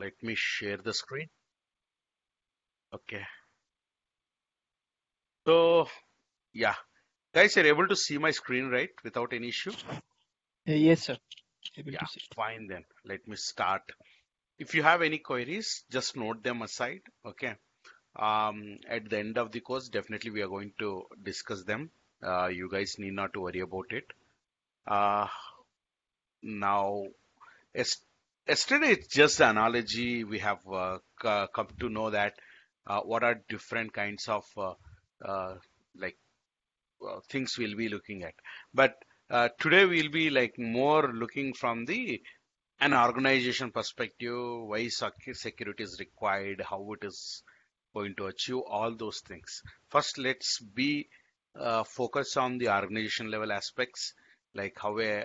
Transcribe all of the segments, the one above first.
let me share the screen okay so yeah guys you're able to see my screen right without any issue uh, yes sir able yeah fine then let me start if you have any queries just note them aside okay um, at the end of the course definitely we are going to discuss them uh, you guys need not to worry about it uh, now yesterday it's just an analogy we have uh, c- come to know that uh, what are different kinds of uh, uh like uh, things we'll be looking at but uh, today we'll be like more looking from the an organization perspective why security is required how it is going to achieve all those things first let's be focused on the organization level aspects like how a,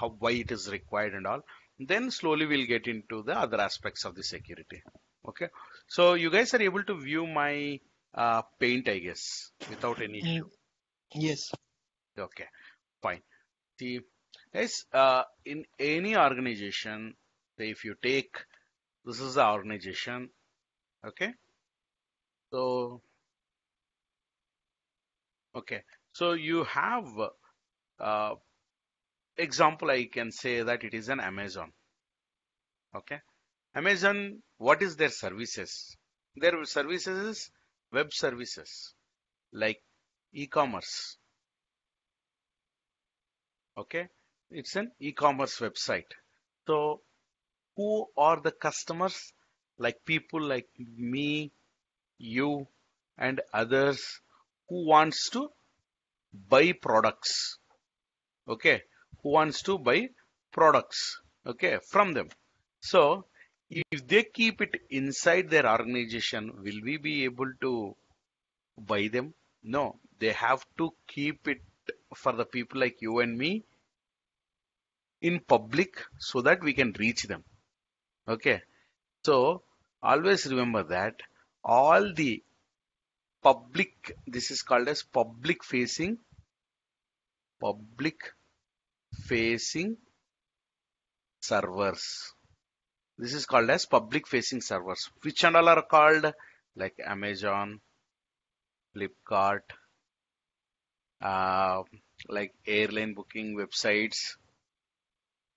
how why it is required and all then slowly we'll get into the other aspects of the security. Okay. So you guys are able to view my uh, paint, I guess, without any issue. Yes. Okay. Fine. See, guys, uh, in any organization, if you take, this is the organization. Okay. So, okay. So you have uh, example I can say that it is an Amazon okay Amazon what is their services their services is web services like e-commerce okay it's an e-commerce website so who are the customers like people like me you and others who wants to buy products okay wants to buy products okay from them so if they keep it inside their organization will we be able to buy them no they have to keep it for the people like you and me in public so that we can reach them okay so always remember that all the public this is called as public facing public facing servers. This is called as public facing servers, which and all are called like Amazon, Flipkart, uh, like airline booking websites,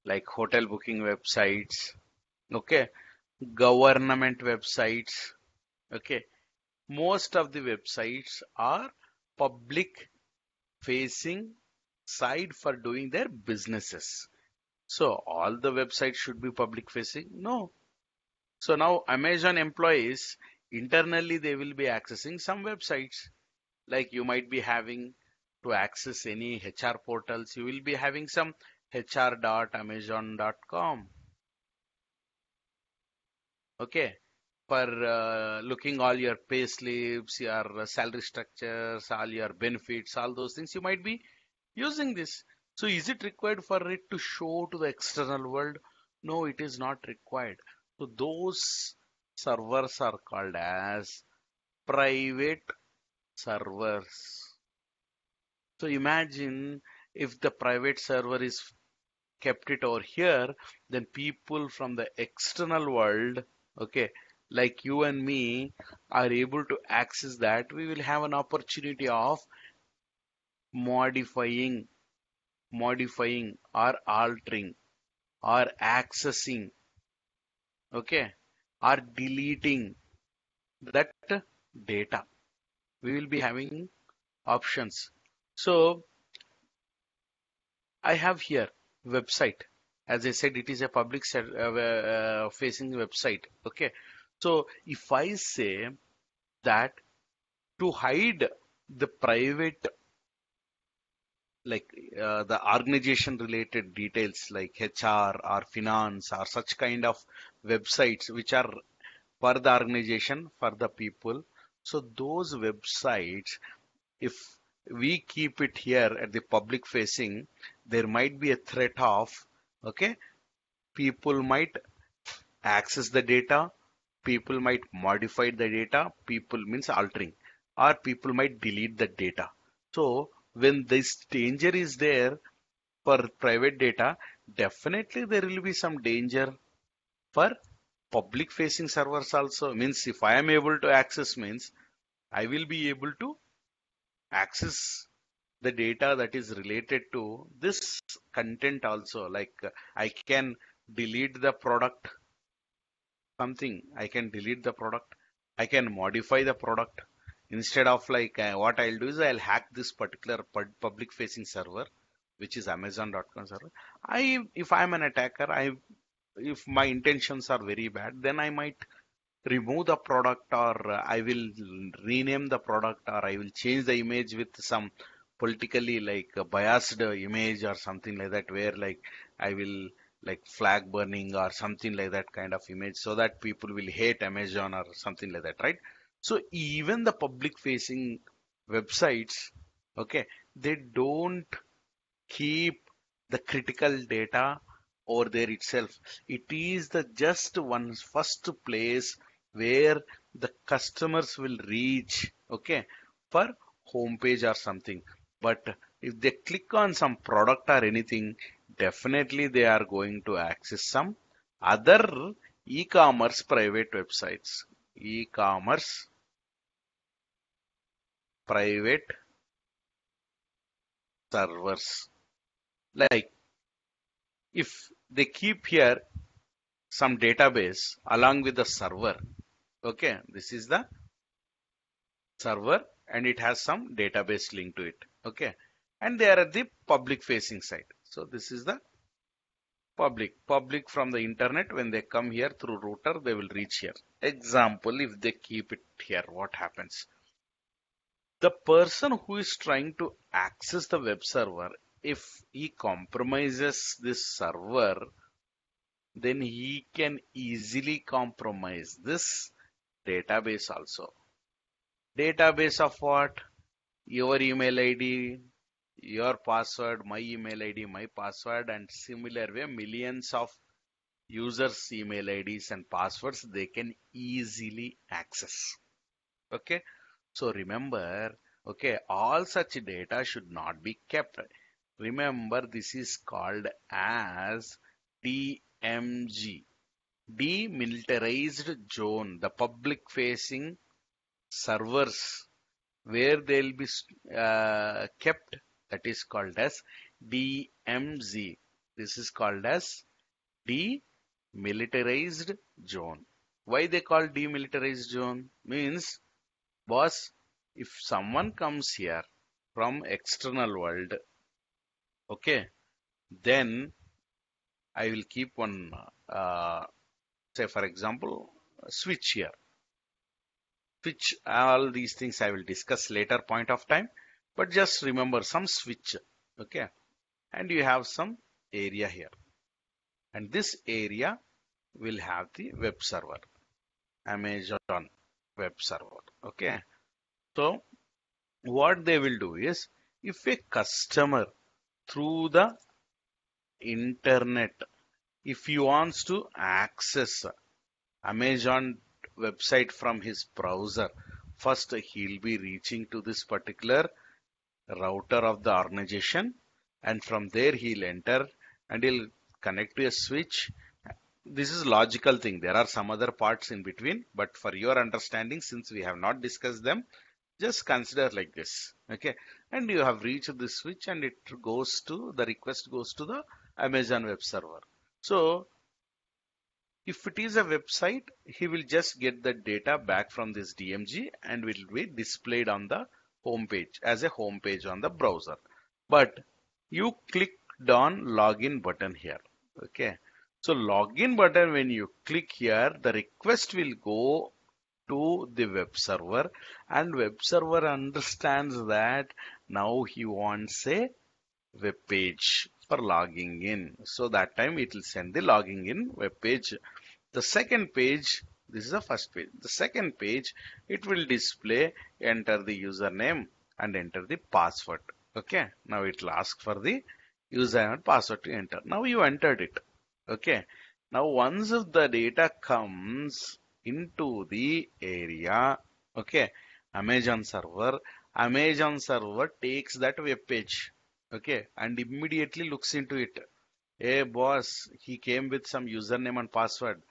like hotel booking websites, okay, government websites, okay. Most of the websites are public facing side for doing their businesses. So all the websites should be public facing? No. So now Amazon employees internally they will be accessing some websites like you might be having to access any HR portals. You will be having some hr.amazon.com. Okay. For uh, looking all your pay slips, your salary structures, all your benefits, all those things, you might be using this. So is it required for it to show to the external world? No, it is not required. So those servers are called as private servers. So imagine if the private server is kept it over here, then people from the external world, okay, like you and me are able to access that, we will have an opportunity of modifying modifying or altering or accessing okay or deleting that data we will be having options so i have here website as i said it is a public uh, uh, uh, facing website okay so if i say that to hide the private like uh, the organization related details like hr or finance or such kind of websites which are for the organization for the people so those websites if we keep it here at the public facing there might be a threat of okay people might access the data people might modify the data people means altering or people might delete the data so when this danger is there for private data, definitely there will be some danger for public facing servers also means if I am able to access means I will be able to access the data that is related to this content also like uh, I can delete the product something I can delete the product I can modify the product instead of like uh, what I'll do is I'll hack this particular public facing server which is amazon.com server i if i'm an attacker i if my intentions are very bad then i might remove the product or uh, i will rename the product or i will change the image with some politically like biased image or something like that where like i will like flag burning or something like that kind of image so that people will hate amazon or something like that right so even the public facing websites, okay, they don't keep the critical data over there itself. It is the just one first place where the customers will reach, okay, for homepage or something. But if they click on some product or anything, definitely they are going to access some other e-commerce private websites. E-commerce private servers. Like if they keep here some database along with the server. Okay, this is the server and it has some database linked to it. Okay, and they are at the public facing side. So this is the public public from the internet when they come here through router they will reach here example if they keep it here what happens the person who is trying to access the web server, if he compromises this server, then he can easily compromise this database also. Database of what? Your email ID, your password, my email ID, my password, and similar way, millions of users' email IDs and passwords they can easily access. Okay, so remember, okay, all such data should not be kept. Remember, this is called as DMG, demilitarized zone, the public facing servers where they'll be uh, kept that is called as DMZ. This is called as demilitarized zone. Why they call demilitarized zone? Means Boss, if someone comes here from external world okay then I will keep one uh, say for example switch here switch all these things I will discuss later point of time but just remember some switch okay and you have some area here and this area will have the web server Amazon web server okay so what they will do is if a customer through the internet if he wants to access amazon website from his browser first he'll be reaching to this particular router of the organization and from there he'll enter and he'll connect to a switch this is logical thing. There are some other parts in between, but for your understanding, since we have not discussed them, just consider like this. Okay. And you have reached this switch and it goes to the request goes to the Amazon web server. So if it is a website, he will just get the data back from this DMG and will be displayed on the home page as a home page on the browser. But you clicked on login button here. Okay. So login button when you click here the request will go to the web server and web server understands that now he wants a web page for logging in. So that time it will send the logging in web page. The second page this is the first page the second page it will display enter the username and enter the password okay now it will ask for the user and password to enter now you entered it Okay. Now once if the data comes into the area, okay, Amazon server, Amazon server takes that web page, okay, and immediately looks into it. Hey boss, he came with some username and password.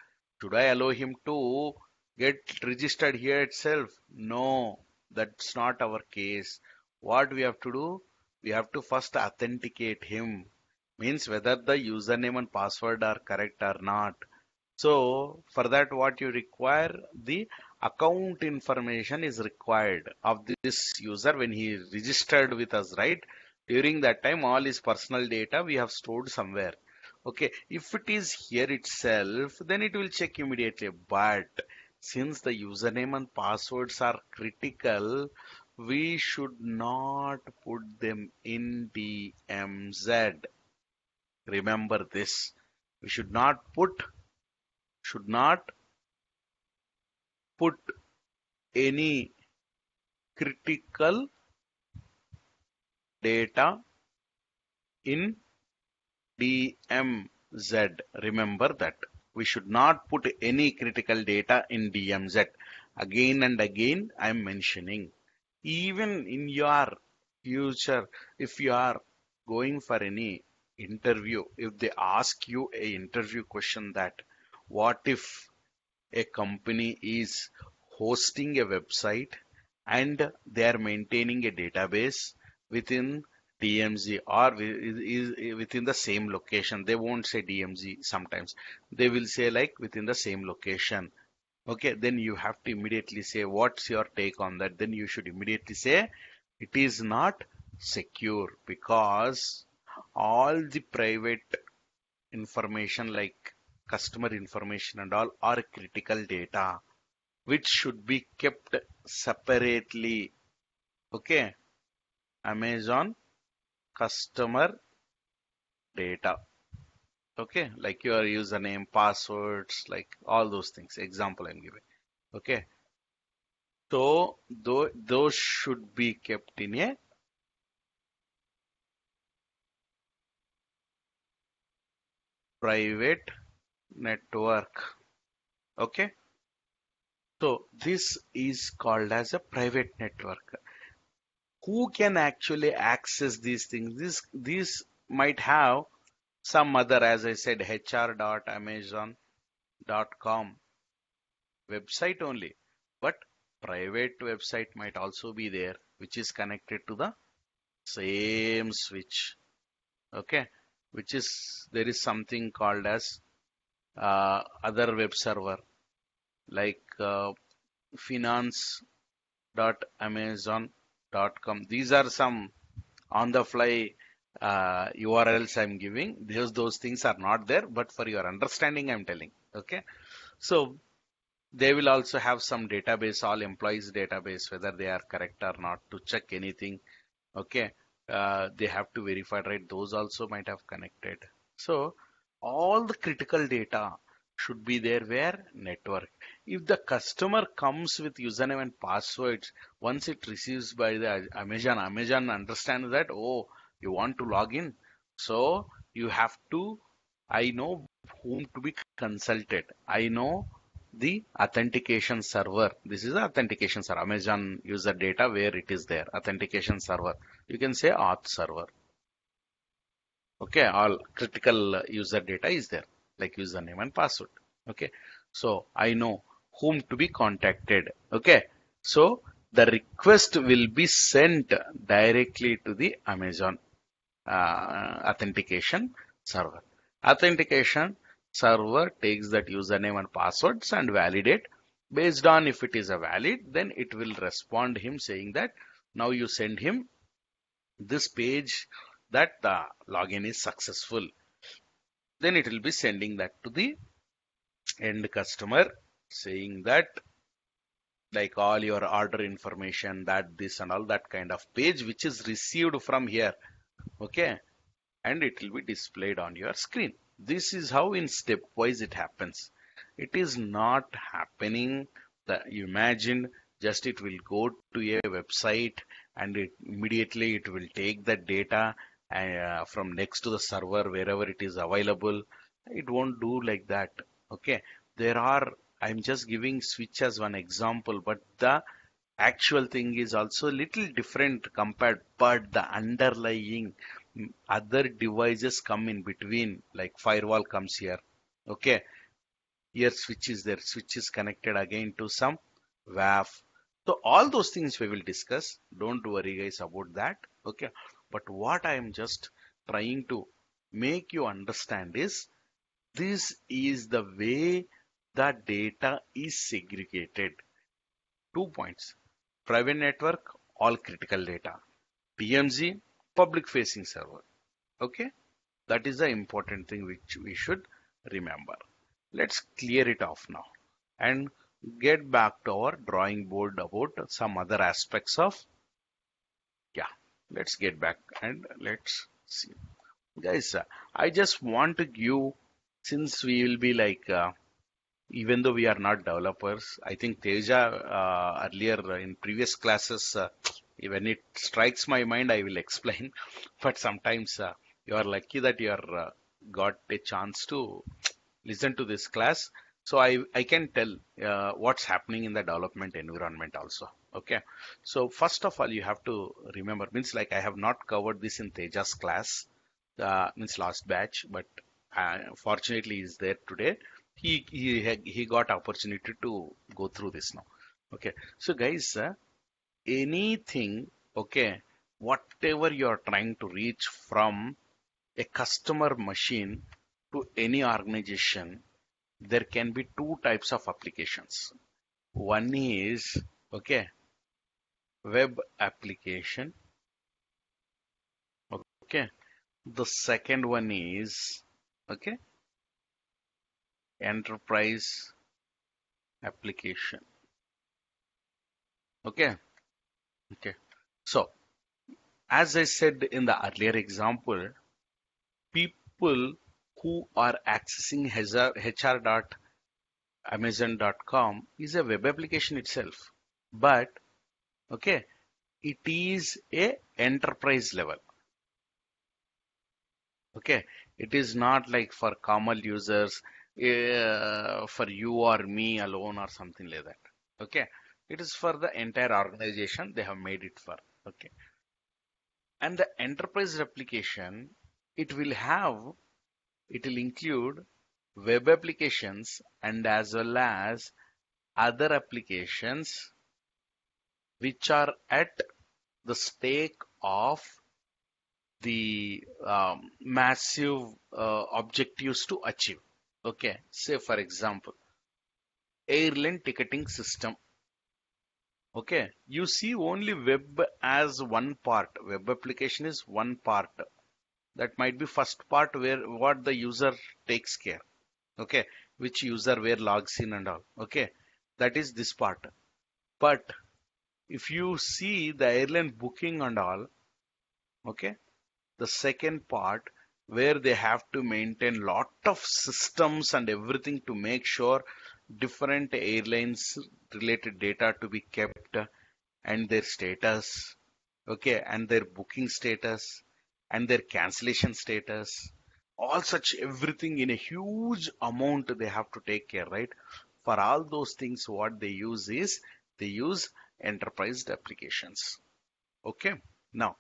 Should I allow him to get registered here itself? No, that's not our case. What we have to do? We have to first authenticate him means whether the username and password are correct or not so for that what you require the account information is required of this user when he registered with us right during that time all his personal data we have stored somewhere okay if it is here itself then it will check immediately but since the username and passwords are critical we should not put them in DMZ Remember this. We should not put, should not put any critical data in DMZ. Remember that. We should not put any critical data in DMZ. Again and again, I am mentioning. Even in your future, if you are going for any interview, if they ask you a interview question that what if a company is hosting a website and they are maintaining a database within DMZ or is within the same location. They won't say DMZ sometimes. They will say like within the same location. Okay, then you have to immediately say what's your take on that. Then you should immediately say it is not secure because all the private information like customer information and all are critical data which should be kept separately okay amazon customer data okay like your username passwords like all those things example i'm giving okay so those should be kept in a private network okay so this is called as a private network who can actually access these things this this might have some other as i said hr.amazon.com website only but private website might also be there which is connected to the same switch okay which is there is something called as uh, other web server like uh, finance.amazon.com. These are some on the fly uh, URLs I'm giving. Those, those things are not there, but for your understanding, I'm telling. Okay. So they will also have some database, all employees database, whether they are correct or not to check anything. Okay. Uh, they have to verify, right? Those also might have connected. So all the critical data should be there where network. If the customer comes with username and passwords, once it receives by the Amazon, Amazon understands that, oh, you want to log in. So you have to, I know whom to be consulted. I know the authentication server. This is the authentication server, Amazon user data where it is there, authentication server. You can say auth server. Okay, all critical user data is there, like username and password. Okay, so I know whom to be contacted. Okay, so the request will be sent directly to the Amazon uh, authentication server. Authentication server takes that username and passwords and validate based on if it is a valid then it will respond him saying that now you send him this page that the login is successful then it will be sending that to the end customer saying that like all your order information that this and all that kind of page which is received from here okay and it will be displayed on your screen this is how in stepwise it happens. It is not happening that you imagine just it will go to a website and it immediately it will take that data uh, from next to the server wherever it is available. It won't do like that. Okay. There are, I'm just giving switch as one example, but the actual thing is also little different compared, but the underlying other devices come in between like firewall comes here okay here switch is there switch is connected again to some WAF so all those things we will discuss don't worry guys about that okay but what I am just trying to make you understand is this is the way the data is segregated two points private network all critical data PMZ public facing server okay that is the important thing which we should remember let's clear it off now and get back to our drawing board about some other aspects of yeah let's get back and let's see guys uh, i just want to give since we will be like uh, even though we are not developers i think teja uh, earlier in previous classes uh, when it strikes my mind i will explain but sometimes uh, you are lucky that you are uh, got a chance to listen to this class so i i can tell uh, what's happening in the development environment also okay so first of all you have to remember means like i have not covered this in tejas class uh, means last batch but uh, fortunately is there today he, he he got opportunity to go through this now okay so guys uh, anything, okay, whatever you are trying to reach from a customer machine to any organization, there can be two types of applications. One is, okay, web application. Okay. The second one is, okay, enterprise application. Okay. Okay. So, as I said in the earlier example, people who are accessing hr.amazon.com is a web application itself, but okay, it is a enterprise level. Okay, it is not like for common users, uh, for you or me alone or something like that. Okay. It is for the entire organization they have made it for. Okay. And the enterprise replication, it will have, it will include web applications and as well as other applications which are at the stake of the um, massive uh, objectives to achieve. Okay, say for example, airline ticketing system Okay, you see only web as one part. Web application is one part. That might be first part where what the user takes care. Okay, which user where logs in and all. Okay, that is this part. But if you see the airline booking and all, okay, the second part where they have to maintain lot of systems and everything to make sure different airlines related data to be kept and their status okay and their booking status and their cancellation status all such everything in a huge amount they have to take care right for all those things what they use is they use enterprise applications okay now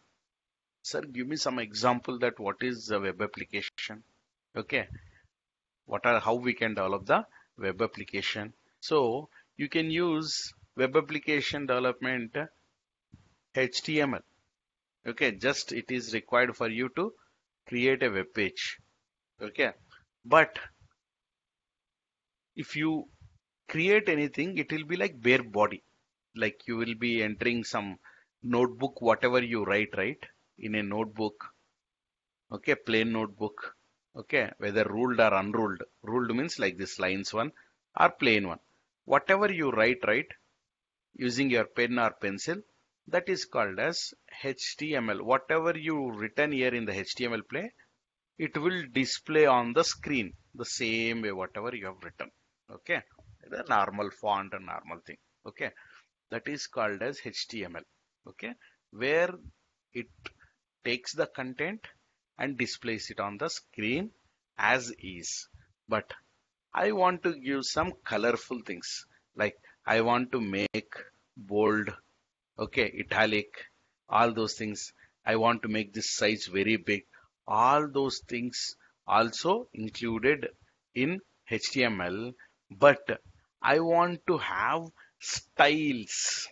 sir give me some example that what is a web application okay what are how we can develop the web application so you can use web application development HTML okay just it is required for you to create a web page okay but if you create anything it will be like bare body like you will be entering some notebook whatever you write right in a notebook okay plain notebook okay whether ruled or unruled ruled means like this lines one or plain one whatever you write right using your pen or pencil that is called as HTML whatever you written here in the HTML play it will display on the screen the same way whatever you have written okay the normal font and normal thing okay that is called as HTML okay where it takes the content and displays it on the screen as is. But I want to give some colorful things like I want to make bold, okay, italic, all those things. I want to make this size very big. All those things also included in HTML, but I want to have styles.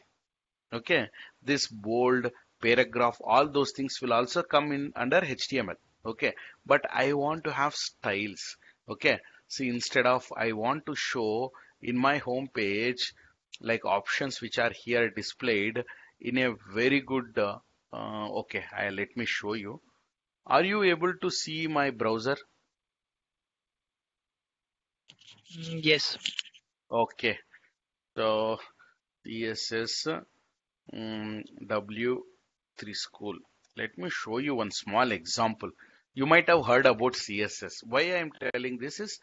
Okay, this bold paragraph, all those things will also come in under HTML. Okay. But I want to have styles. Okay. See, instead of I want to show in my home page like options which are here displayed in a very good. Uh, uh, okay. I, let me show you. Are you able to see my browser? Yes. Okay. So CSS um, mm, W school. Let me show you one small example. You might have heard about CSS. Why I am telling this is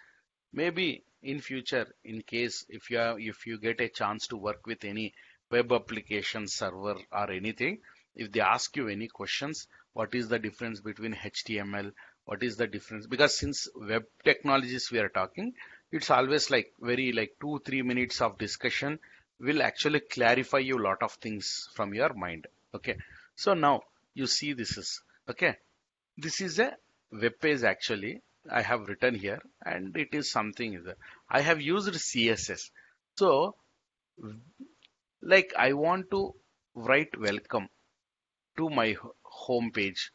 maybe in future in case if you have, if you get a chance to work with any web application server or anything if they ask you any questions what is the difference between html what is the difference because since web technologies we are talking it's always like very like 2 3 minutes of discussion will actually clarify you a lot of things from your mind okay so now you see this is okay. This is a web page actually I have written here and it is something I have used CSS. So like I want to write welcome to my home page.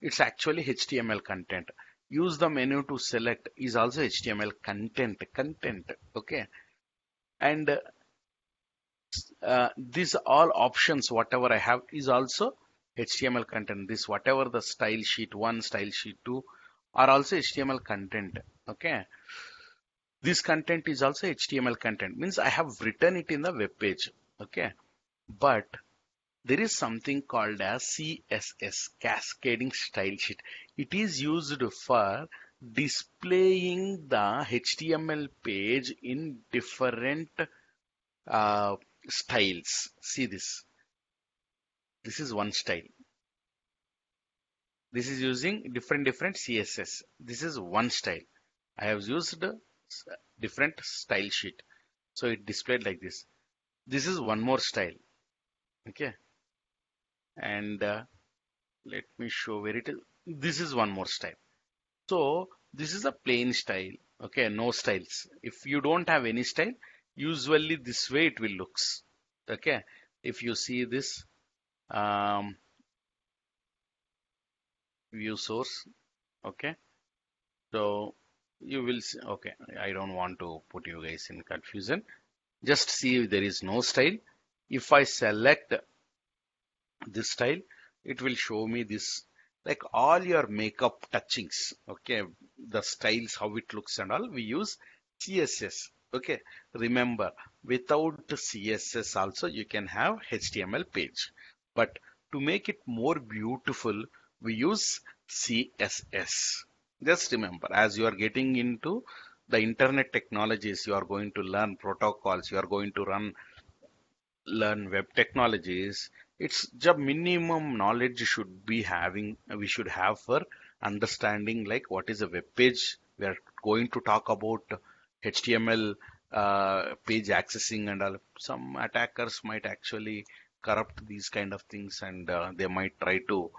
It's actually HTML content. Use the menu to select is also HTML content content. Okay. And uh, these all options whatever I have is also HTML content this whatever the style sheet 1 style sheet 2 are also HTML content okay this content is also HTML content means I have written it in the web page okay but there is something called as CSS cascading style sheet it is used for displaying the HTML page in different uh, styles. See this. This is one style. This is using different different CSS. This is one style. I have used different style sheet. So it displayed like this. This is one more style. Okay. And uh, let me show where it is. This is one more style. So this is a plain style. Okay. No styles. If you don't have any style, usually this way it will looks okay if you see this um, view source okay so you will see okay I don't want to put you guys in confusion just see if there is no style if I select this style it will show me this like all your makeup touchings okay the styles how it looks and all we use CSS okay remember without css also you can have html page but to make it more beautiful we use css just remember as you are getting into the internet technologies you are going to learn protocols you are going to run learn web technologies it's the minimum knowledge should be having we should have for understanding like what is a web page we are going to talk about HTML uh, page accessing and all. Some attackers might actually corrupt these kind of things and uh, they might try to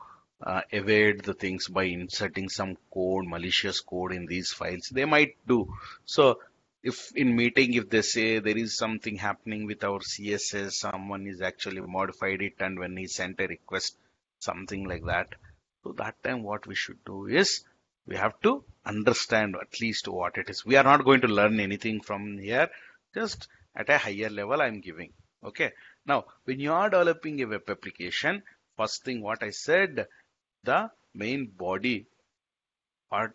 uh, evade the things by inserting some code, malicious code in these files. They might do. So if in meeting, if they say there is something happening with our CSS, someone is actually modified it and when he sent a request, something like that. So that time what we should do is we have to understand at least what it is. We are not going to learn anything from here, just at a higher level I'm giving. Okay. Now, when you are developing a web application, first thing what I said, the main body or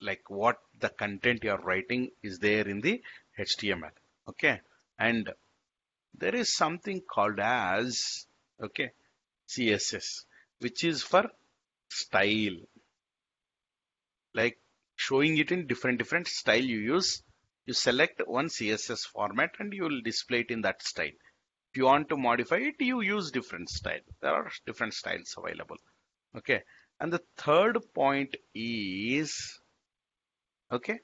like what the content you're writing is there in the HTML. Okay. And there is something called as, okay, CSS, which is for style like showing it in different different style you use you select one css format and you will display it in that style if you want to modify it you use different style there are different styles available okay and the third point is okay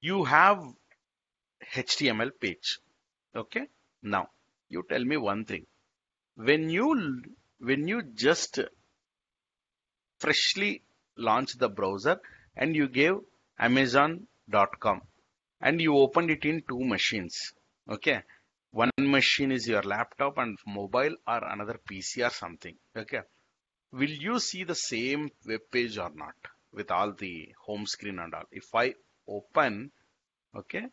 you have html page okay now you tell me one thing when you when you just freshly launch the browser and you gave amazon.com and you opened it in two machines. Okay. One machine is your laptop and mobile or another PC or something. Okay. Will you see the same web page or not with all the home screen and all? If I open, okay,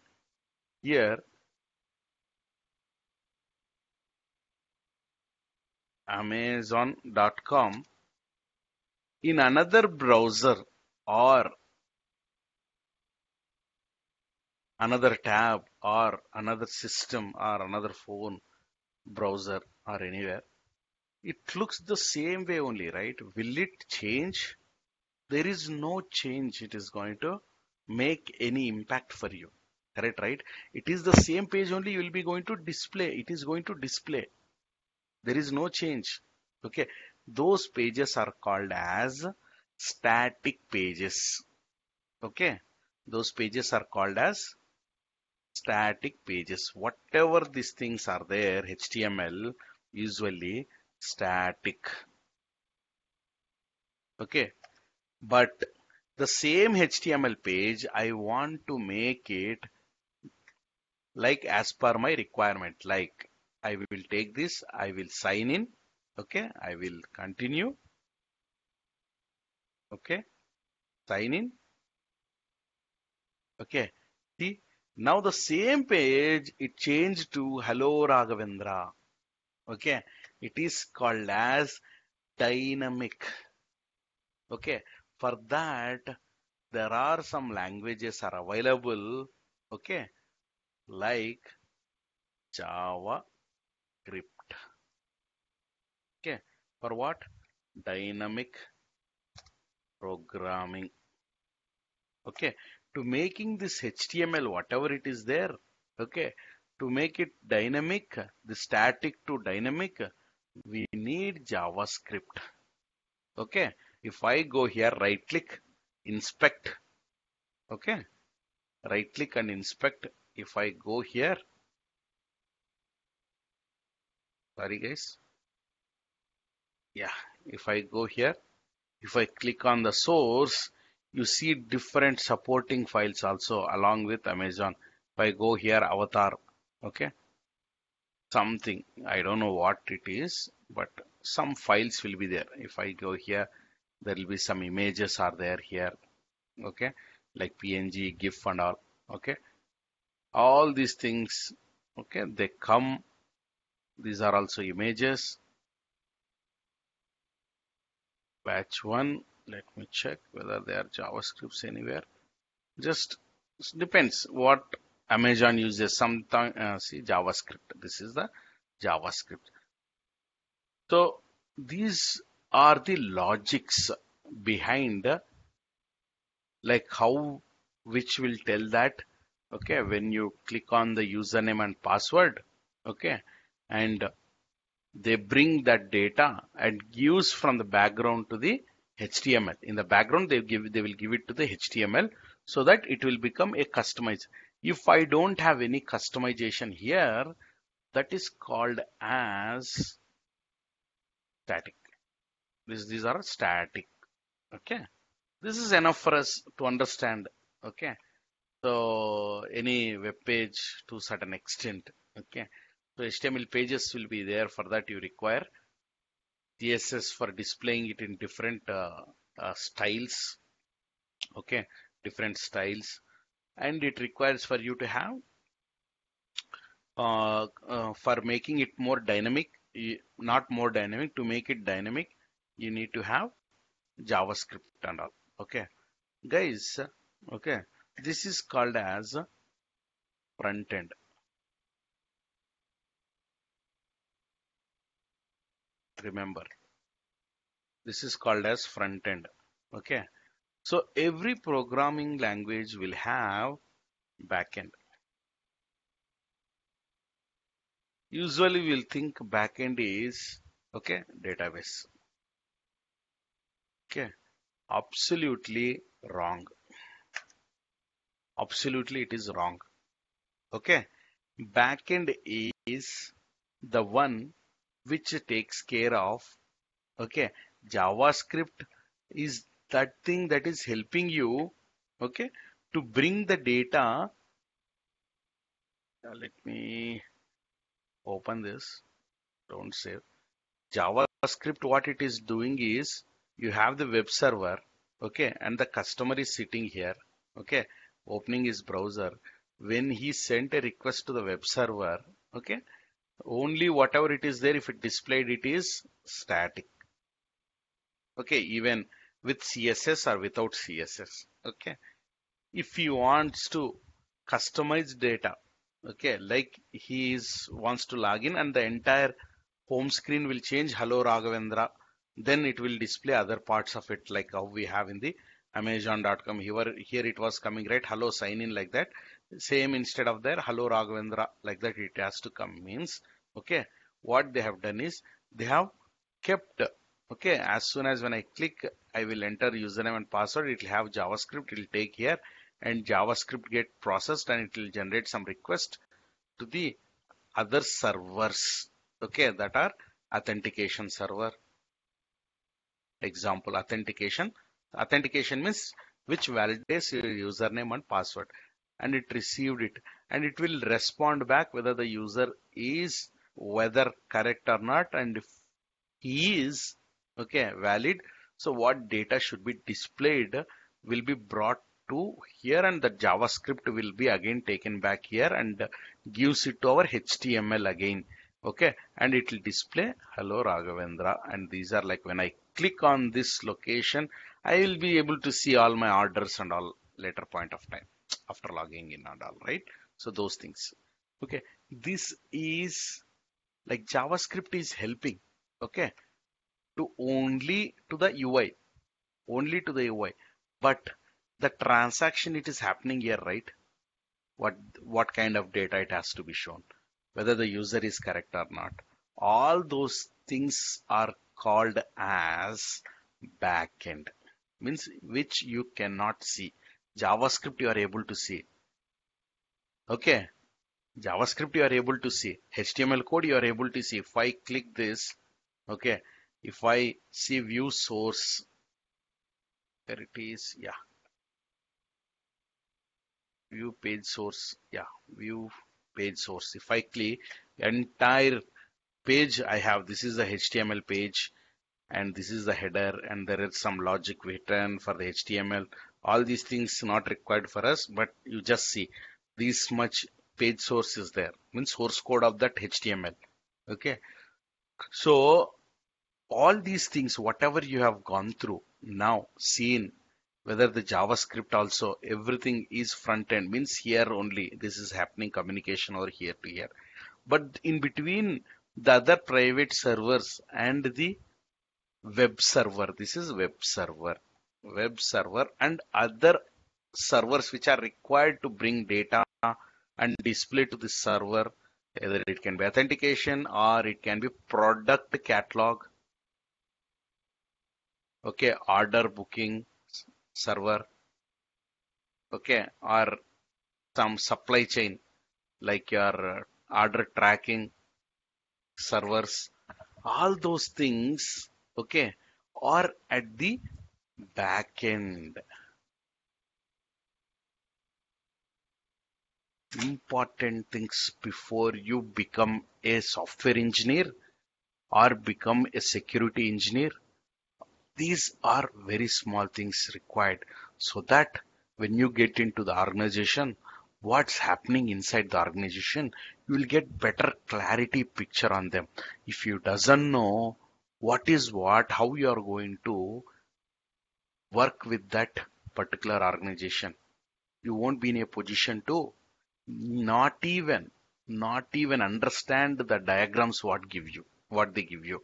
here amazon.com in another browser or another tab or another system or another phone browser or anywhere it looks the same way only right will it change there is no change it is going to make any impact for you correct right it is the same page only you will be going to display it is going to display there is no change okay those pages are called as static pages okay those pages are called as static pages whatever these things are there html usually static okay but the same html page i want to make it like as per my requirement like i will take this i will sign in okay i will continue okay sign in okay see now the same page it changed to hello raghavendra okay it is called as dynamic okay for that there are some languages are available okay like java script for what? Dynamic programming. Okay. To making this HTML, whatever it is there, okay, to make it dynamic, the static to dynamic, we need JavaScript. Okay. If I go here, right click, inspect. Okay. Right click and inspect. If I go here, sorry guys yeah if I go here if I click on the source you see different supporting files also along with Amazon if I go here avatar okay something I don't know what it is but some files will be there if I go here there will be some images are there here okay like PNG GIF and all okay all these things okay they come these are also images Batch 1 let me check whether there are javascripts anywhere just depends what amazon uses sometimes uh, see javascript this is the javascript so these are the logics behind uh, like how which will tell that okay when you click on the username and password okay and they bring that data and use from the background to the HTML. In the background, they give they will give it to the HTML so that it will become a customized. If I don't have any customization here, that is called as static. This, these are static. Okay. This is enough for us to understand. Okay. So any web page to certain extent. Okay. So HTML pages will be there for that you require CSS for displaying it in different uh, uh, styles okay different styles and it requires for you to have uh, uh for making it more dynamic not more dynamic to make it dynamic you need to have JavaScript and all okay guys okay this is called as front end remember this is called as front end okay so every programming language will have backend usually we'll think backend is okay database okay absolutely wrong absolutely it is wrong okay backend is the one which takes care of okay javascript is that thing that is helping you okay to bring the data now uh, let me open this don't save javascript what it is doing is you have the web server okay and the customer is sitting here okay opening his browser when he sent a request to the web server okay only whatever it is there if it displayed it is static okay even with css or without css okay if he wants to customize data okay like he is wants to log in and the entire home screen will change hello raghavendra then it will display other parts of it like how we have in the amazon.com here here it was coming right hello sign in like that same instead of there hello Raghavendra like that it has to come means okay what they have done is they have kept okay as soon as when I click I will enter username and password it will have JavaScript it will take here and JavaScript get processed and it will generate some request to the other servers okay that are authentication server example authentication authentication means which validates your username and password and it received it and it will respond back whether the user is whether correct or not and if he is okay valid so what data should be displayed will be brought to here and the javascript will be again taken back here and gives it to our html again okay and it will display hello raghavendra and these are like when i click on this location i will be able to see all my orders and all later point of time after logging in and all right so those things okay this is like javascript is helping okay to only to the ui only to the ui but the transaction it is happening here right what what kind of data it has to be shown whether the user is correct or not all those things are called as backend means which you cannot see JavaScript you are able to see. Okay. JavaScript you are able to see. HTML code you are able to see. If I click this, okay. If I see view source, there it is. Yeah. View page source. Yeah. View page source. If I click entire page I have, this is the HTML page and this is the header and there is some logic written for the HTML all these things not required for us but you just see this much page source is there means source code of that html okay so all these things whatever you have gone through now seen whether the javascript also everything is front end means here only this is happening communication over here to here but in between the other private servers and the web server this is web server web server and other servers which are required to bring data and display to the server either it can be authentication or it can be product catalog okay order booking server okay or some supply chain like your order tracking servers all those things okay or at the backend important things before you become a software engineer or become a security engineer these are very small things required so that when you get into the organization what's happening inside the organization you will get better clarity picture on them if you doesn't know what is what how you are going to work with that particular organization you won't be in a position to not even not even understand the diagrams what give you what they give you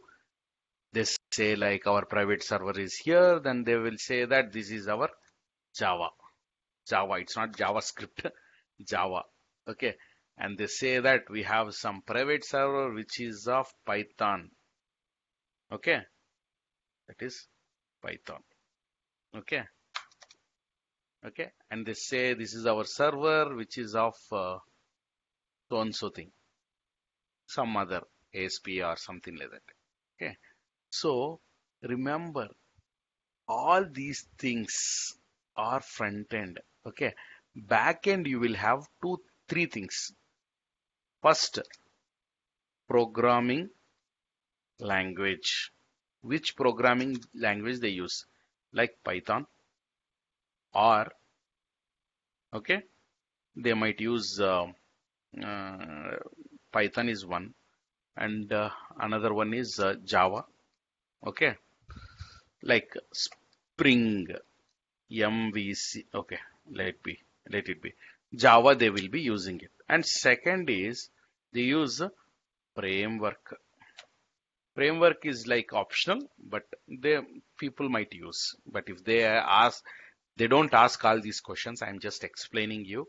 they say like our private server is here then they will say that this is our java java it's not javascript java okay and they say that we have some private server which is of python okay that is python okay okay and they say this is our server which is of uh, so and so thing some other asp or something like that okay so remember all these things are front end okay back end you will have two three things first programming language which programming language they use like Python or okay they might use uh, uh, Python is one and uh, another one is uh, Java okay like Spring MVC okay let be let it be Java they will be using it and second is they use framework framework is like optional but the people might use but if they ask they don't ask all these questions i'm just explaining you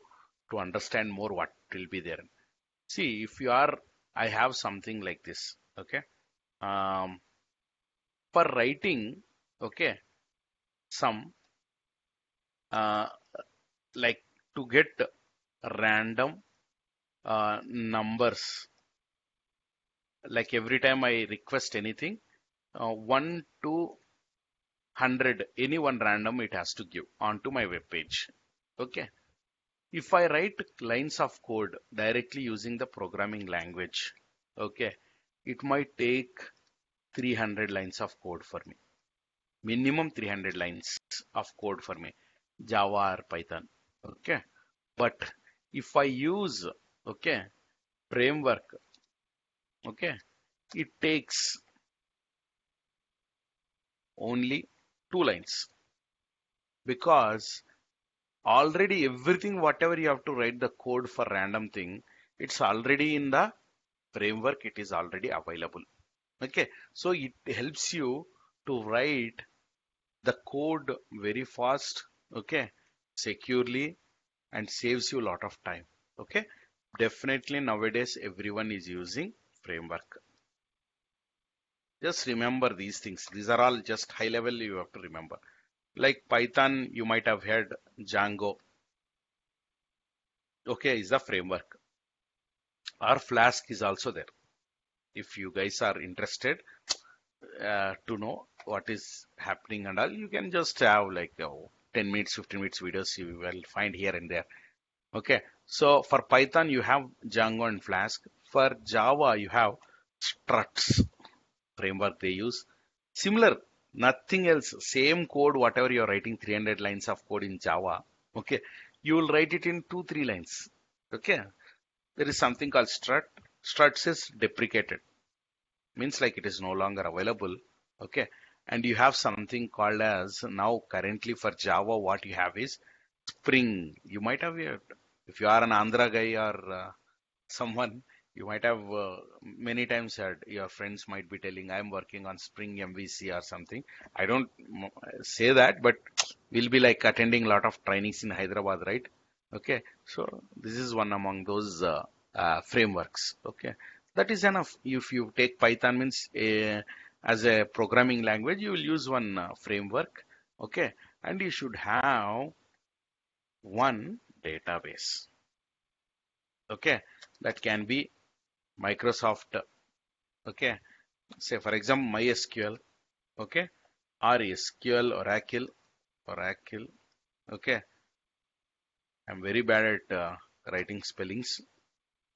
to understand more what will be there see if you are i have something like this okay um, for writing okay some uh, like to get random uh, numbers like every time I request anything, uh, 1 to 100, any one random it has to give onto my web page. Okay. If I write lines of code directly using the programming language, okay, it might take 300 lines of code for me. Minimum 300 lines of code for me, Java or Python. Okay. But if I use, okay, framework okay it takes only two lines because already everything whatever you have to write the code for random thing it's already in the framework it is already available okay so it helps you to write the code very fast okay securely and saves you a lot of time okay definitely nowadays everyone is using framework. Just remember these things. These are all just high level you have to remember. Like Python, you might have heard Django. Okay, is the framework. Our Flask is also there. If you guys are interested uh, to know what is happening and all, you can just have like oh, 10 minutes, 15 minutes videos you will find here and there. Okay, so for Python, you have Django and Flask for Java, you have struts framework they use. Similar, nothing else, same code, whatever you're writing, 300 lines of code in Java, okay, you will write it in two, three lines, okay. There is something called strut. Struts is deprecated, means like it is no longer available, okay. And you have something called as now currently for Java, what you have is Spring. You might have, if you are an Andhra guy or uh, someone, you might have uh, many times heard your friends might be telling i'm working on spring mvc or something i don't say that but we'll be like attending a lot of trainings in hyderabad right okay so this is one among those uh, uh, frameworks okay that is enough if you take python means a, eh, as a programming language you will use one uh, framework okay and you should have one database okay that can be Microsoft. Okay, say for example MySQL. Okay, or SQL Oracle Oracle. Okay, I'm very bad at uh, writing spellings.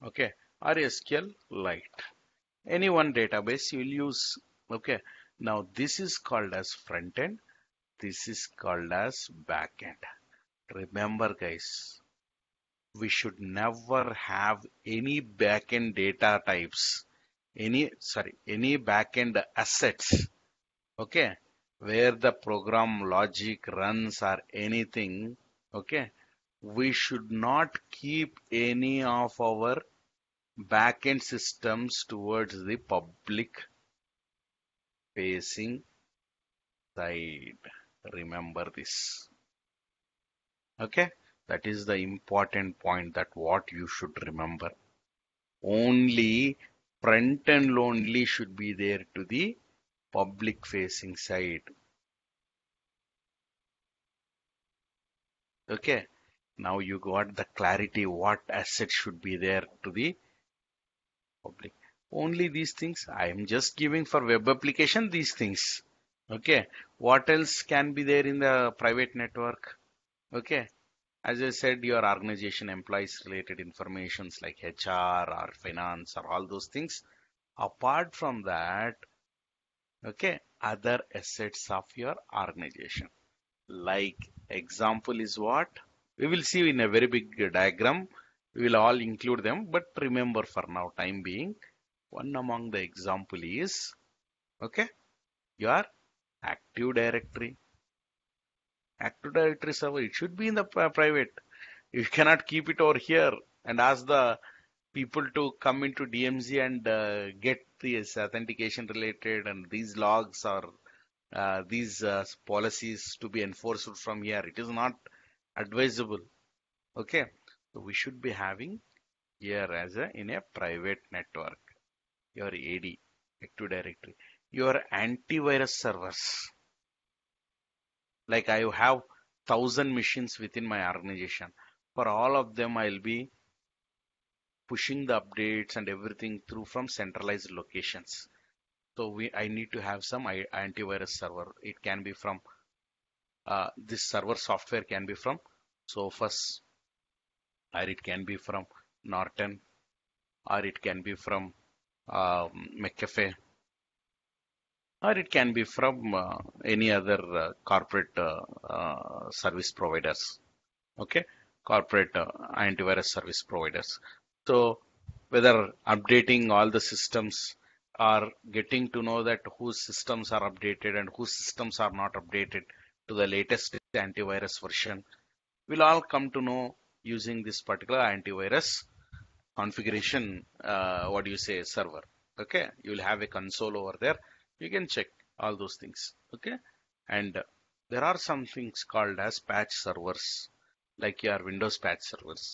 Okay, or SQL Lite. Any one database you will use. Okay, now this is called as front end. This is called as back end. Remember, guys we should never have any backend data types any sorry any backend assets okay where the program logic runs or anything okay we should not keep any of our backend systems towards the public facing side remember this okay that is the important point that what you should remember. Only front and only should be there to the public facing side. Okay. Now you got the clarity what asset should be there to the public. Only these things I am just giving for web application these things. Okay. What else can be there in the private network? Okay. As I said, your organization employs related informations like HR or finance or all those things. Apart from that, okay, other assets of your organization. Like example is what? We will see in a very big diagram. We will all include them, but remember for now, time being, one among the example is, okay, your Active Directory Active Directory server, it should be in the private. You cannot keep it over here and ask the people to come into DMZ and uh, get this authentication related and these logs or uh, these uh, policies to be enforced from here. It is not advisable. Okay, so we should be having here as a in a private network your AD Active Directory, your antivirus servers like i have 1000 machines within my organization for all of them i'll be pushing the updates and everything through from centralized locations so we i need to have some antivirus server it can be from uh, this server software can be from sophos or it can be from norton or it can be from McAfee um, or it can be from uh, any other uh, corporate uh, uh service providers okay corporate uh, antivirus service providers so whether updating all the systems or getting to know that whose systems are updated and whose systems are not updated to the latest antivirus version we'll all come to know using this particular antivirus configuration uh, what do you say server okay you will have a console over there you can check all those things okay and uh, there are some things called as patch servers like your windows patch servers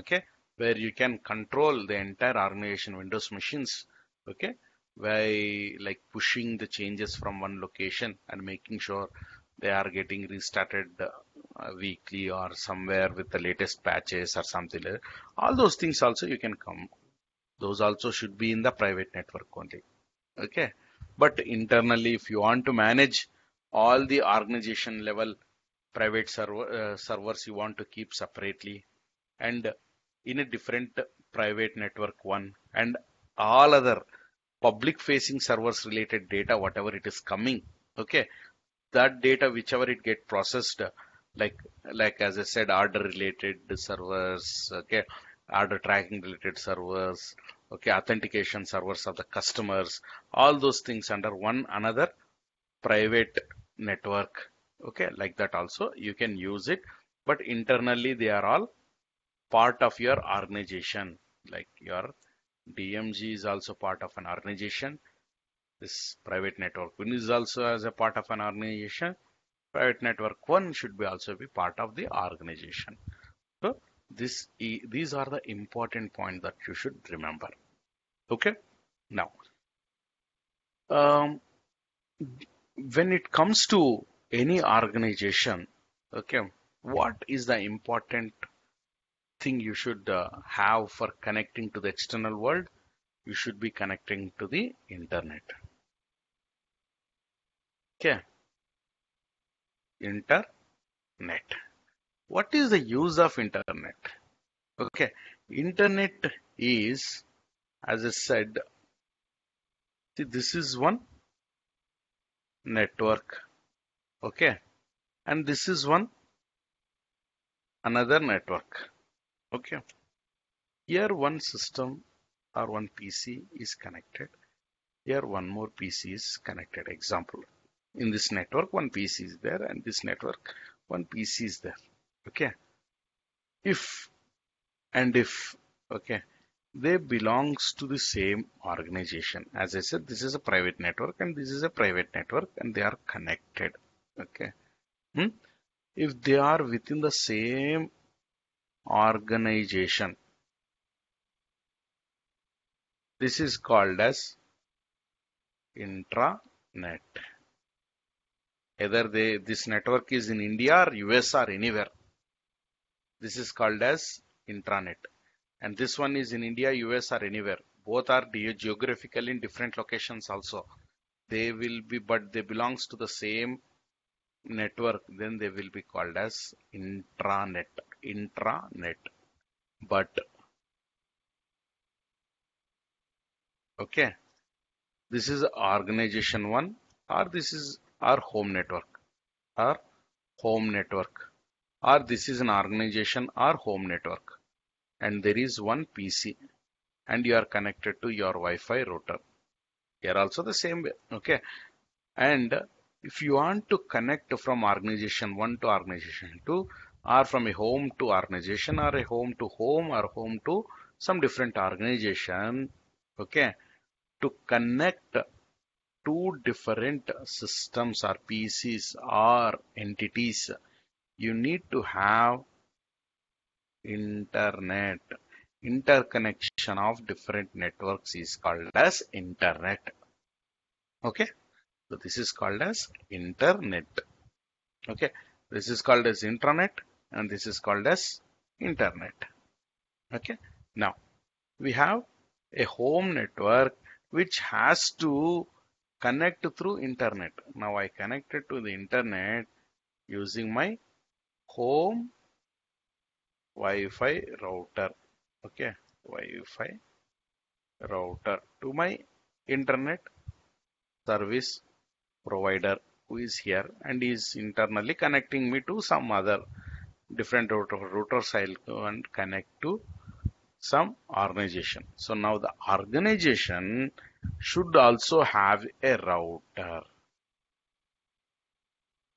okay where you can control the entire organization windows machines okay by like pushing the changes from one location and making sure they are getting restarted uh, weekly or somewhere with the latest patches or something like all those things also you can come those also should be in the private network only okay but internally, if you want to manage all the organization level private server, uh, servers, you want to keep separately and in a different private network one and all other public facing servers related data, whatever it is coming, okay, that data, whichever it get processed, like, like as I said, order related servers, okay, order tracking related servers, okay authentication servers of the customers all those things under one another private network okay like that also you can use it but internally they are all part of your organization like your dmg is also part of an organization this private network win is also as a part of an organization private network one should be also be part of the organization so this, these are the important point that you should remember. Okay. Now, um, when it comes to any organization, okay, what is the important thing you should uh, have for connecting to the external world? You should be connecting to the internet. Okay. Internet what is the use of internet okay internet is as i said see this is one network okay and this is one another network okay here one system or one pc is connected here one more pc is connected example in this network one pc is there and this network one pc is there okay if and if okay they belongs to the same organization as i said this is a private network and this is a private network and they are connected okay hmm? if they are within the same organization this is called as intranet either they this network is in india or us or anywhere this is called as intranet. And this one is in India, US or anywhere. Both are geographically in different locations also. They will be, but they belongs to the same network. Then they will be called as intranet. Intranet. But okay this is organization one or this is our home network our home network or this is an organization or home network and there is one PC and you are connected to your Wi-Fi router. Here also the same way. Okay. And if you want to connect from organization 1 to organization 2 or from a home to organization or a home to home or home to some different organization, okay, to connect two different systems or PCs or entities you need to have internet interconnection of different networks is called as internet okay so this is called as internet okay this is called as intranet and this is called as internet okay now we have a home network which has to connect through internet now i connected to the internet using my home Wi-Fi router okay Wi-Fi router to my internet service provider who is here and is internally connecting me to some other different router, routers I'll go and connect to some organization. So now the organization should also have a router.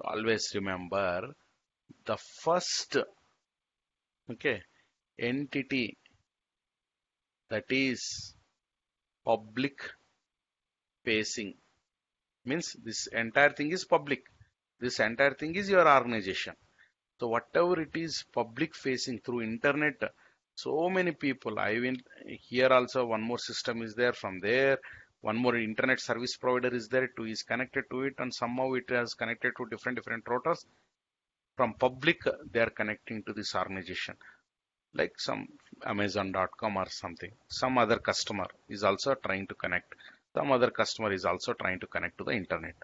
Always remember the first okay entity that is public facing means this entire thing is public this entire thing is your organization so whatever it is public facing through internet so many people i mean here also one more system is there from there one more internet service provider is there too is connected to it and somehow it has connected to different different routers from public they are connecting to this organization like some amazon.com or something some other customer is also trying to connect some other customer is also trying to connect to the internet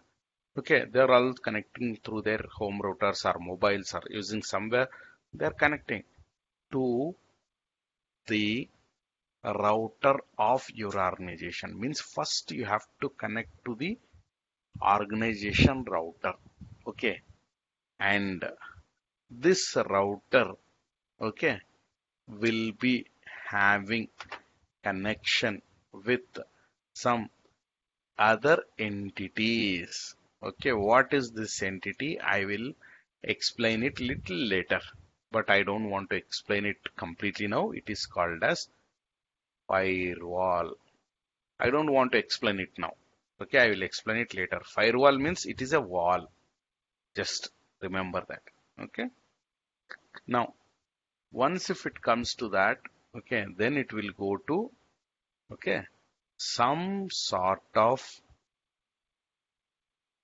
okay they're all connecting through their home routers or mobiles or using somewhere they're connecting to the router of your organization means first you have to connect to the organization router okay and this router okay will be having connection with some other entities okay what is this entity i will explain it little later but i don't want to explain it completely now it is called as firewall i don't want to explain it now okay i will explain it later firewall means it is a wall just remember that okay now once if it comes to that okay then it will go to okay some sort of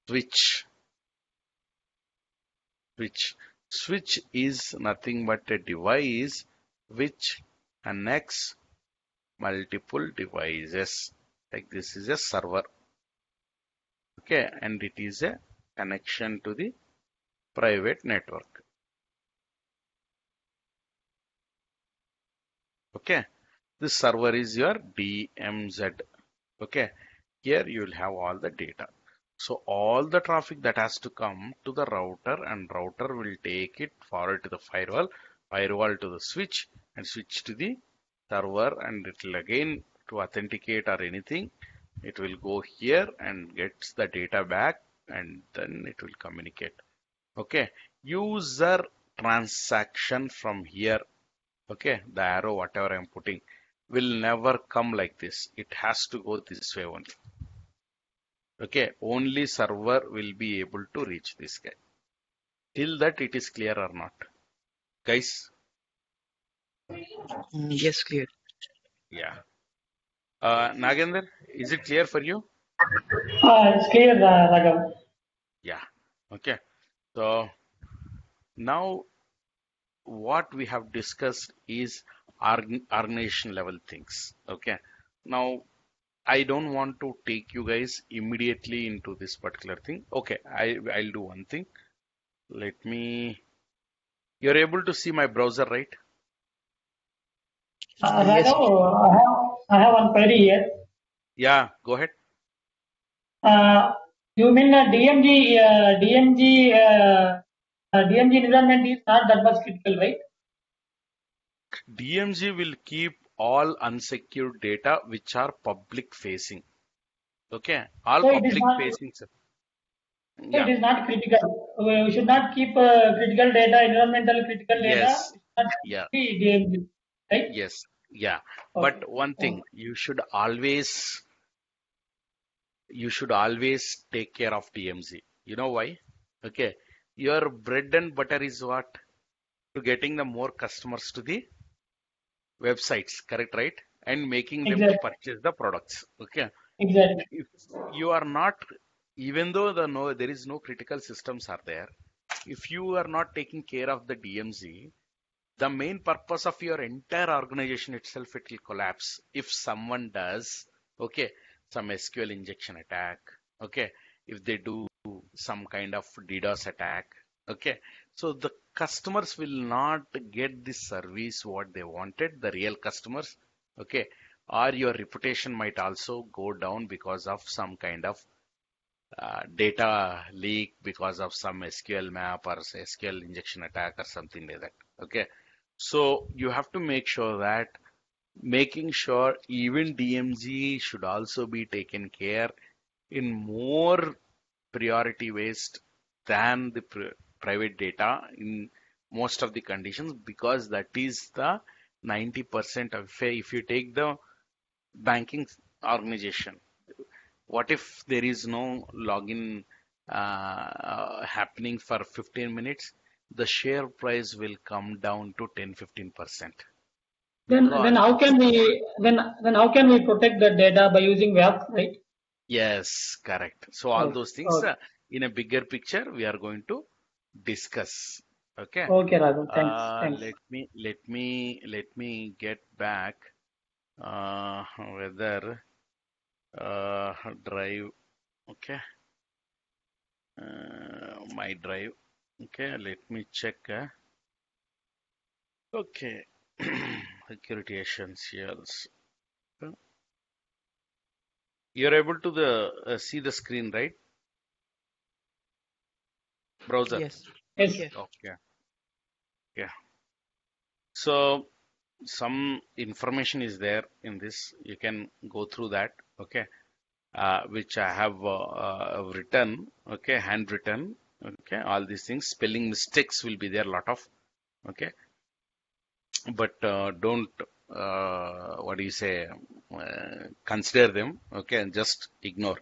switch switch switch is nothing but a device which connects multiple devices like this is a server okay and it is a connection to the private network. Okay, this server is your DMZ. Okay, here you will have all the data. So all the traffic that has to come to the router and router will take it forward to the firewall, firewall to the switch and switch to the server and it will again to authenticate or anything. It will go here and gets the data back and then it will communicate okay user transaction from here okay the arrow whatever i'm putting will never come like this it has to go this way only okay only server will be able to reach this guy till that it is clear or not guys mm, yes clear yeah uh nagender is it clear for you uh, it's clear uh, yeah okay so now what we have discussed is organization level things. Okay. Now I don't want to take you guys immediately into this particular thing. Okay. I, I'll do one thing. Let me, you're able to see my browser, right? Uh, I have, I have one query here. Yeah, go ahead. Uh, you mean uh, DMG, uh, DMG, uh, uh DMG environment is not that much critical, right? DMG will keep all unsecured data which are public facing. Okay, all so public not, facing. So yeah. It is not critical. We should not keep uh, critical data, environmental critical data. Yes. Yeah. DMG, right? Yes. Yeah. Okay. But one thing, okay. you should always you should always take care of TMZ. You know why? Okay. Your bread and butter is what? To getting the more customers to the websites, correct, right? And making exactly. them purchase the products. Okay. Exactly. If you are not, even though the no, there is no critical systems are there. If you are not taking care of the DMZ, the main purpose of your entire organization itself, it will collapse if someone does. Okay some SQL injection attack. Okay. If they do some kind of DDoS attack. Okay. So the customers will not get the service what they wanted, the real customers. Okay. Or your reputation might also go down because of some kind of uh, data leak because of some SQL map or SQL injection attack or something like that. Okay. So you have to make sure that making sure even DMZ should also be taken care in more priority based than the private data in most of the conditions because that is the 90% of if you take the banking organization what if there is no login uh, happening for 15 minutes the share price will come down to 10 15 percent then Not then how can we then then how can we protect the data by using web, right? Yes, correct. So all okay. those things okay. uh, in a bigger picture we are going to discuss. Okay. Okay, Raghu. Thanks. Uh, Thanks. Let me let me let me get back uh, whether uh, drive. Okay. Uh, my drive okay let me check uh, okay security essentials. You're able to the uh, see the screen, right? Browser. Yes. Yes. Okay. Yeah. So some information is there in this. You can go through that. Okay. Uh, which I have uh, uh written. Okay. Handwritten. Okay. All these things. Spelling mistakes will be there. A lot of. Okay but uh, don't uh, what do you say uh, consider them okay and just ignore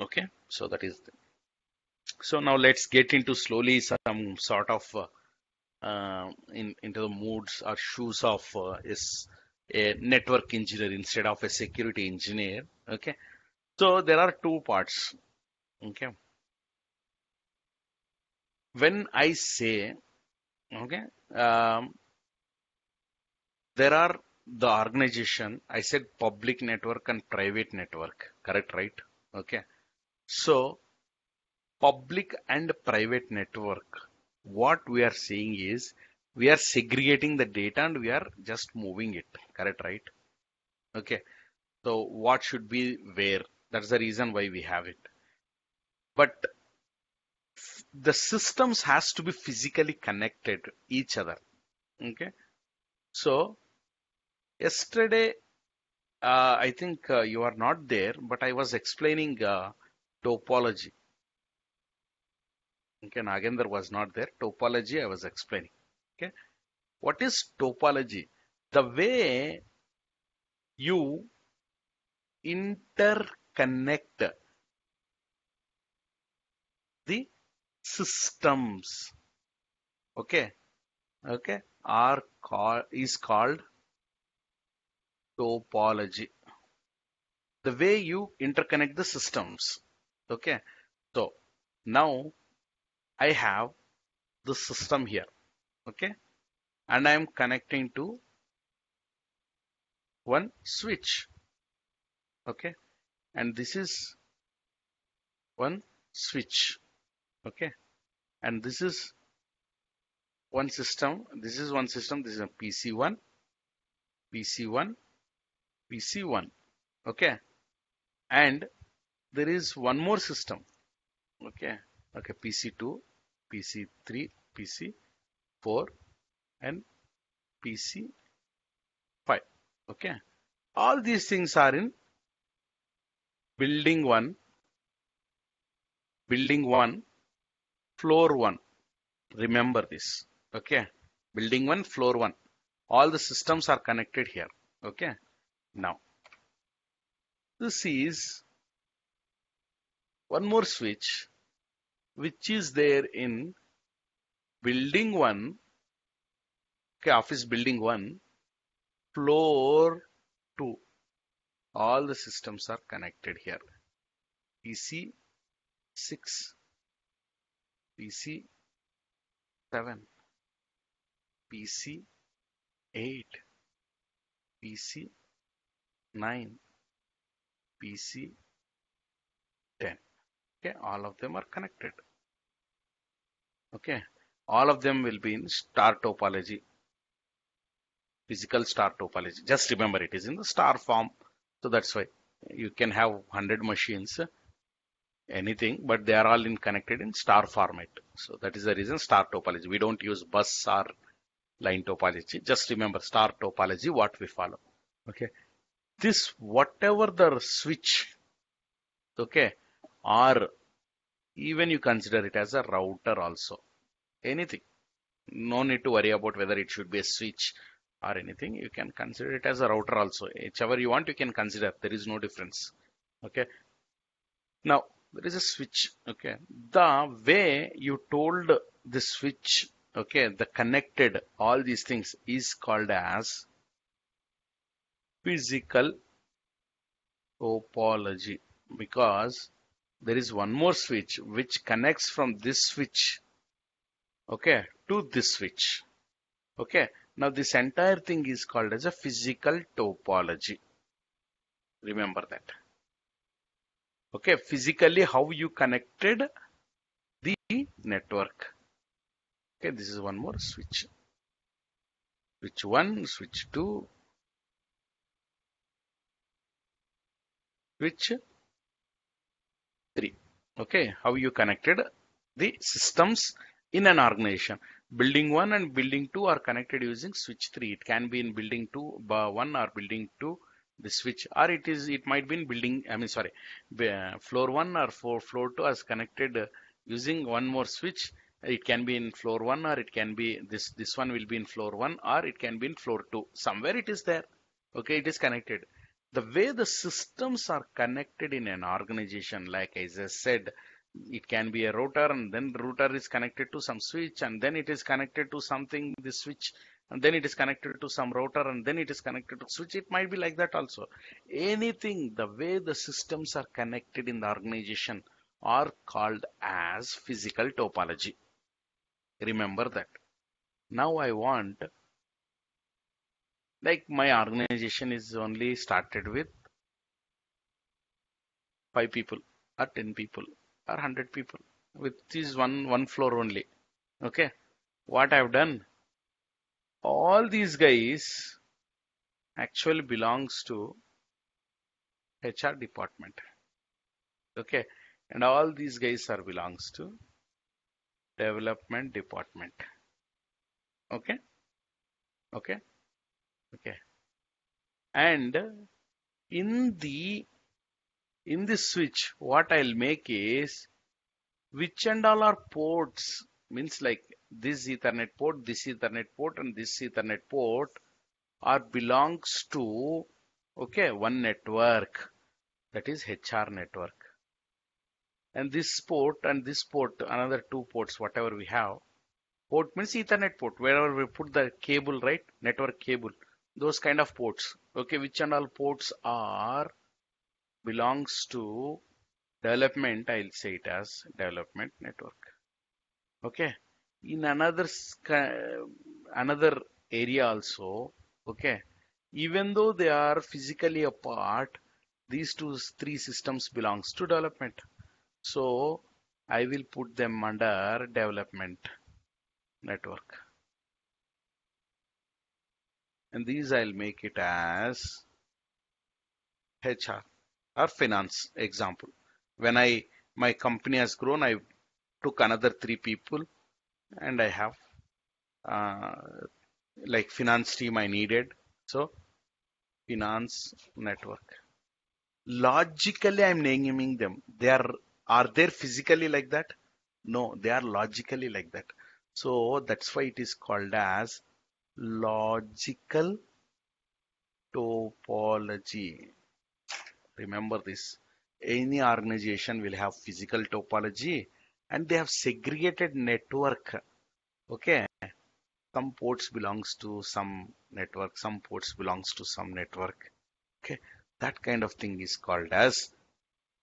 okay so that is the, so now let's get into slowly some sort of uh, in, into the moods or shoes of uh, is a network engineer instead of a security engineer okay so there are two parts okay when i say okay um, there are the organization i said public network and private network correct right okay so public and private network what we are seeing is we are segregating the data and we are just moving it correct right okay so what should be where that's the reason why we have it but the systems has to be physically connected each other okay so Yesterday, uh, I think uh, you are not there, but I was explaining uh, topology. Okay, Nagendra was not there. Topology I was explaining. Okay, what is topology? The way you interconnect the systems. Okay, okay, are call, is called topology the way you interconnect the systems okay so now i have the system here okay and i am connecting to one switch okay and this is one switch okay and this is one system this is one system this is a pc1 pc1 PC1. Okay. And there is one more system. Okay. Okay. PC2, PC3, PC4 and PC5. Okay. All these things are in building 1, building 1, floor 1. Remember this. Okay. Building 1, floor 1 all the systems are connected here okay now, this is one more switch which is there in building 1, okay, office building 1, floor 2. All the systems are connected here. PC 6, PC 7, PC 8, PC 9 PC 10 okay all of them are connected okay all of them will be in star topology physical star topology just remember it is in the star form so that's why you can have 100 machines anything but they are all in connected in star format so that is the reason star topology we don't use bus or line topology just remember star topology what we follow okay this whatever the switch okay or even you consider it as a router also anything no need to worry about whether it should be a switch or anything you can consider it as a router also whichever you want you can consider there is no difference okay now there is a switch okay the way you told the switch okay the connected all these things is called as physical topology because there is one more switch which connects from this switch okay to this switch okay now this entire thing is called as a physical topology remember that okay physically how you connected the network okay this is one more switch switch 1 switch 2 switch 3 okay how you connected the systems in an organization building 1 and building 2 are connected using switch 3 it can be in building 2 1 or building 2 the switch or it is it might be in building i mean sorry uh, floor 1 or floor, floor 2 as connected uh, using one more switch it can be in floor 1 or it can be this this one will be in floor 1 or it can be in floor 2 somewhere it is there okay it is connected the way the systems are connected in an organization, like as I said, it can be a router and then the router is connected to some switch and then it is connected to something, the switch, and then it is connected to some router and then it is connected to switch. It might be like that also. Anything, the way the systems are connected in the organization are called as physical topology. Remember that. Now I want like my organization is only started with five people or 10 people or 100 people with this one one floor only okay what i've done all these guys actually belongs to hr department okay and all these guys are belongs to development department okay okay okay and in the in this switch what I'll make is which and all are ports means like this ethernet port this ethernet port and this ethernet port are belongs to okay one network that is HR network and this port and this port another two ports whatever we have port means ethernet port wherever we put the cable right network cable those kind of ports okay which and all ports are belongs to development i'll say it as development network okay in another another area also okay even though they are physically apart these two three systems belongs to development so i will put them under development network and these I'll make it as HR or finance example. When I my company has grown, I took another three people and I have uh, like finance team I needed. So finance network. Logically, I'm naming them. They are are they physically like that? No, they are logically like that. So that's why it is called as logical topology remember this any organization will have physical topology and they have segregated network okay some ports belongs to some network some ports belongs to some network okay that kind of thing is called as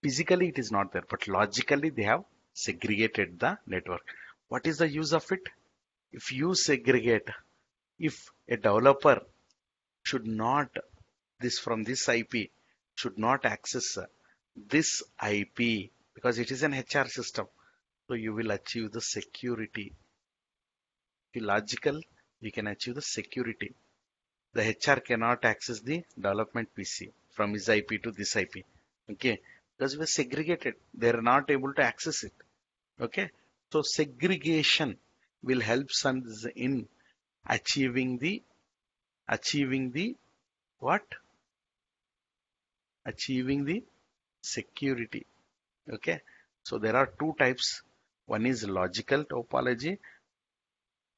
physically it is not there but logically they have segregated the network what is the use of it if you segregate if a developer should not this from this IP should not access this IP because it is an HR system. So you will achieve the security. If logical, you can achieve the security. The HR cannot access the development PC from his IP to this IP. Okay, because we're segregated, they are not able to access it. Okay, so segregation will help some in achieving the achieving the what achieving the security okay so there are two types one is logical topology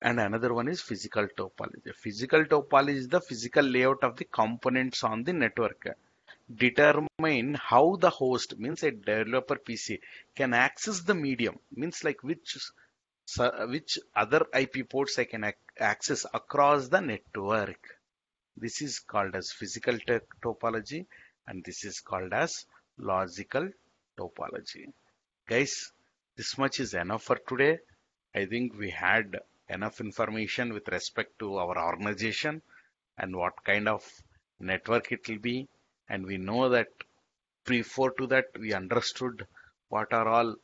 and another one is physical topology physical topology is the physical layout of the components on the network determine how the host means a developer pc can access the medium means like which which other ip ports i can access across the network. This is called as physical topology and this is called as logical topology. Guys, this much is enough for today. I think we had enough information with respect to our organization and what kind of network it will be. And we know that before to that, we understood what are all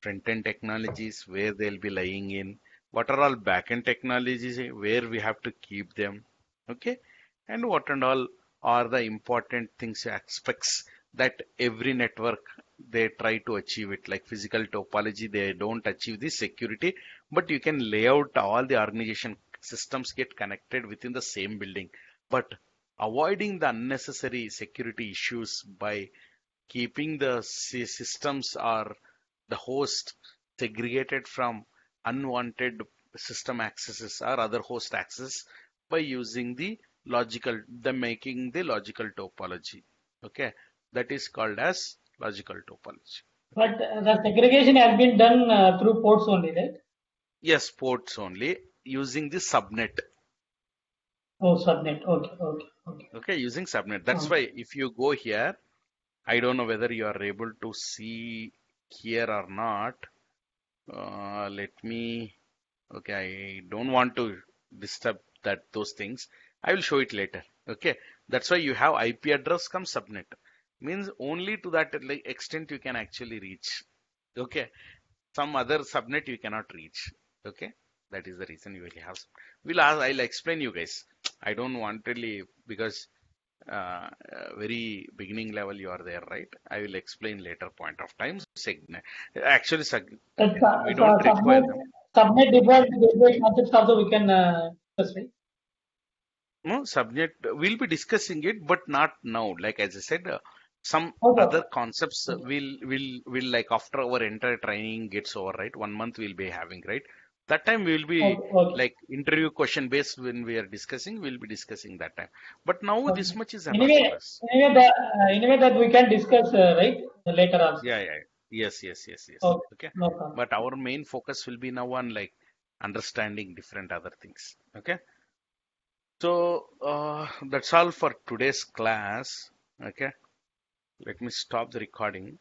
front-end technologies, where they'll be lying in, what are all backend technologies where we have to keep them okay and what and all are the important things aspects that every network they try to achieve it like physical topology they don't achieve the security but you can lay out all the organization systems get connected within the same building but avoiding the unnecessary security issues by keeping the systems or the host segregated from unwanted system accesses or other host access by using the logical the making the logical topology okay that is called as logical topology but the segregation has been done uh, through ports only right yes ports only using the subnet oh subnet okay okay okay okay using subnet that's why if you go here i don't know whether you are able to see here or not uh, let me okay I don't want to disturb that those things I will show it later okay that's why you have IP address come subnet means only to that extent you can actually reach okay some other subnet you cannot reach okay that is the reason you will have we'll ask I'll explain you guys I don't want really because uh, uh, very beginning level you are there right i will explain later point of time Sign- actually seg- uh, we don't require them. subnet default concepts we can uh, no subject. we'll be discussing it but not now like as i said uh, some okay. other concepts will will will like after our entire training gets over right one month we'll be having right that time we will be okay. like interview question based when we are discussing we'll be discussing that time but now okay. this much is anyway anyway that, uh, anyway that we can discuss uh, right later on yeah yeah yes yes yes yes okay, okay? No but our main focus will be now on like understanding different other things okay so uh, that's all for today's class okay let me stop the recording